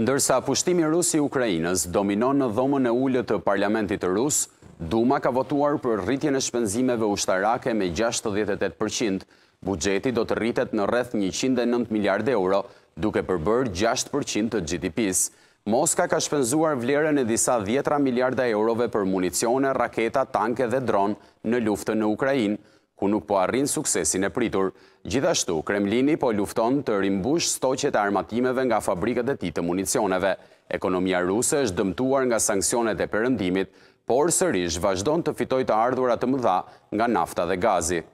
Ndërsa pushtimi rusi Ukrajinës dominon në dhomën e ullët të parlamentit rus, Duma ka votuar për rritjen e shpenzimeve ushtarake me 68%. Bugjeti do të rritet në rreth 109 miliard euro, duke përbërë 6% të GDP-s. Moska ka shpenzuar vlerën e disa 10 miliarda eurove për municione, raketa, tanke dhe dron në luftën në Ukrajinë, ku nuk po arrinë suksesin e pritur. Gjithashtu, Kremlini po lufton të rimbush stoqet e armatimeve nga fabrikët e ti të municioneve. Ekonomia ruse është dëmtuar nga sankcionet e përëndimit, por sërish vazhdon të fitoj të ardhurat të mëdha nga nafta dhe gazit.